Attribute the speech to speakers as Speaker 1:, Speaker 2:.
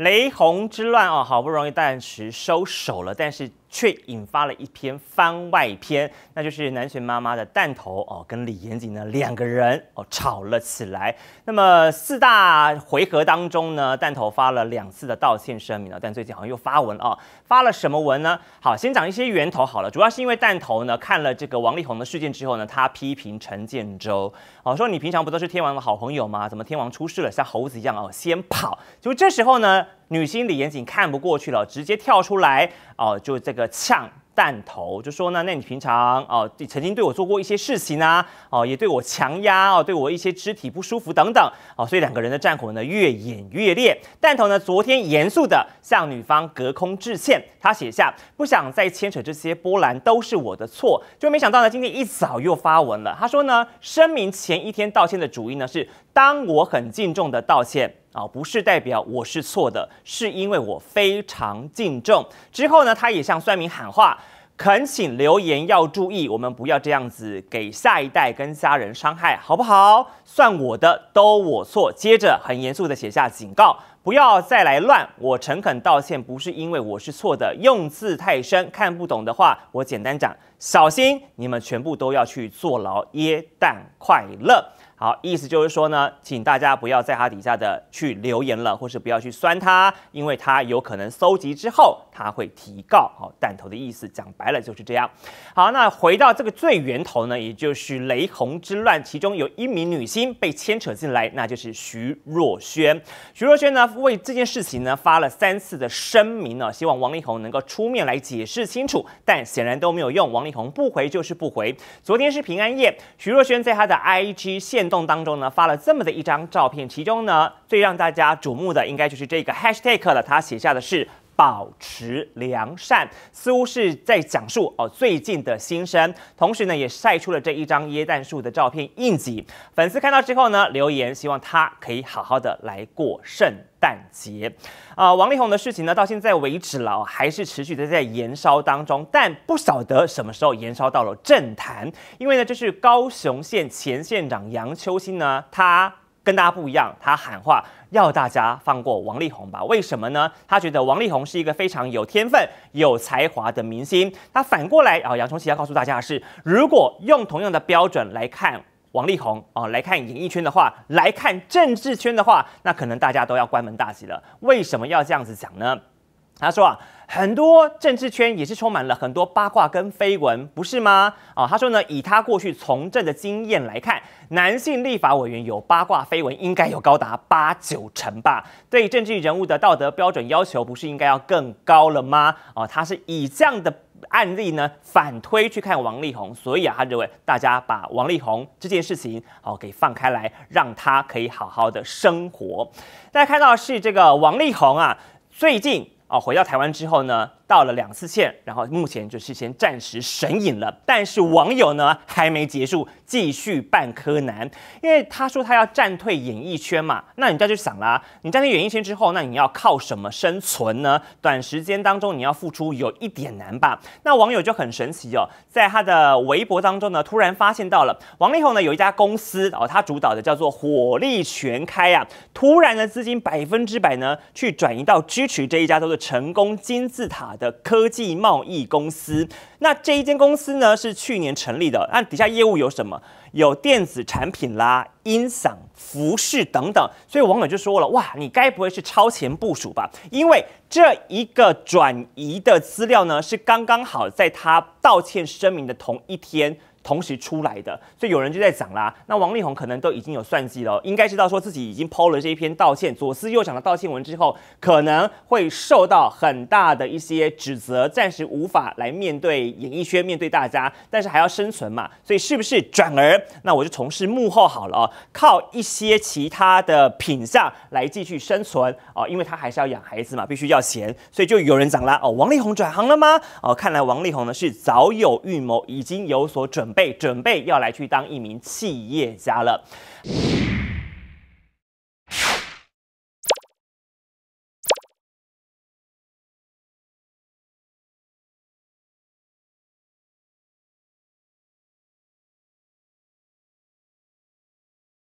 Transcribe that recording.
Speaker 1: 雷洪之乱啊，好不容易暂时收手了，但是。却引发了一篇番外篇，那就是南拳妈妈的弹头哦，跟李延景呢两个人哦吵了起来。那么四大回合当中呢，弹头发了两次的道歉声明了，但最近好像又发文啊，发了什么文呢？好，先讲一些源头好了，主要是因为弹头呢看了这个王力宏的事件之后呢，他批评陈建州哦，说你平常不都是天王的好朋友吗？怎么天王出事了像猴子一样哦先跑？就这时候呢。女星李延景看不过去了，直接跳出来哦，就这个呛弹头就说呢，那你平常哦，你曾经对我做过一些事情啊，哦也对我强压哦，对我一些肢体不舒服等等哦，所以两个人的战火呢越演越烈。弹头呢昨天严肃的向女方隔空致歉，他写下不想再牵扯这些波澜，都是我的错。就没想到呢，今天一早又发文了，他说呢声明前一天道歉的主意呢是当我很敬重的道歉。啊，不是代表我是错的，是因为我非常敬重。之后呢，他也向算命喊话，恳请留言要注意，我们不要这样子给下一代跟家人伤害，好不好？算我的都我错。接着很严肃的写下警告，不要再来乱。我诚恳道歉，不是因为我是错的。用字太深，看不懂的话，我简单讲。小心，你们全部都要去坐牢。耶诞快乐，好意思就是说呢，请大家不要在他底下的去留言了，或是不要去酸他，因为他有可能搜集之后，他会提告。好，弹头的意思讲白了就是这样。好，那回到这个最源头呢，也就是雷洪之乱，其中有一名女星被牵扯进来，那就是徐若瑄。徐若瑄呢，为这件事情呢发了三次的声明呢，希望王力宏能够出面来解释清楚，但显然都没有用。王力不回就是不回。昨天是平安夜，徐若瑄在她的 IG 线动当中呢，发了这么的一张照片，其中呢，最让大家瞩目的应该就是这个 hashtag 了。她写下的是。保持良善，似乎是在讲述哦最近的心声，同时呢也晒出了这一张椰蛋树的照片应景。粉丝看到之后呢，留言希望他可以好好的来过圣诞节。啊，王力宏的事情呢，到现在为止了，还是持续的在燃烧当中，但不晓得什么时候燃烧到了政坛，因为呢，就是高雄县前县长杨秋兴呢，他。跟大家不一样，他喊话要大家放过王力宏吧？为什么呢？他觉得王力宏是一个非常有天分、有才华的明星。他反过来啊，杨崇喜要告诉大家的是，如果用同样的标准来看王力宏啊，来看演艺圈的话，来看政治圈的话，那可能大家都要关门大吉了。为什么要这样子讲呢？他说啊，很多政治圈也是充满了很多八卦跟绯闻，不是吗？啊，他说呢，以他过去从政的经验来看，男性立法委员有八卦绯闻，应该有高达八九成吧。对政治人物的道德标准要求，不是应该要更高了吗？哦，他是以这样的案例呢，反推去看王力宏，所以啊，他认为大家把王力宏这件事情哦给放开来，让他可以好好的生活。大家看到是这个王力宏啊，最近。啊，回到台湾之后呢？道了两次歉，然后目前就是先暂时神隐了。但是网友呢还没结束，继续扮柯南，因为他说他要战退演艺圈嘛。那你再去想啦，你战退演艺圈之后，那你要靠什么生存呢？短时间当中你要付出有一点难吧？那网友就很神奇哦，在他的微博当中呢，突然发现到了王力宏呢有一家公司哦，他主导的叫做火力全开啊，突然呢资金百分之百呢去转移到支持这一家叫做成功金字塔。的科技贸易公司，那这一间公司呢是去年成立的，那底下业务有什么？有电子产品啦、音响、服饰等等。所以网友就说了：，哇，你该不会是超前部署吧？因为这一个转移的资料呢，是刚刚好在他道歉声明的同一天。同时出来的，所以有人就在讲啦。那王力宏可能都已经有算计了，应该知道说自己已经抛了这一篇道歉，左思右想的道歉文之后，可能会受到很大的一些指责，暂时无法来面对演艺圈，面对大家，但是还要生存嘛，所以是不是转而那我就从事幕后好了，靠一些其他的品相来继续生存哦，因为他还是要养孩子嘛，必须要钱，所以就有人讲啦，哦，王力宏转行了吗？哦，看来王力宏呢是早有预谋，已经有所准。备准备要来去当一名企业家了。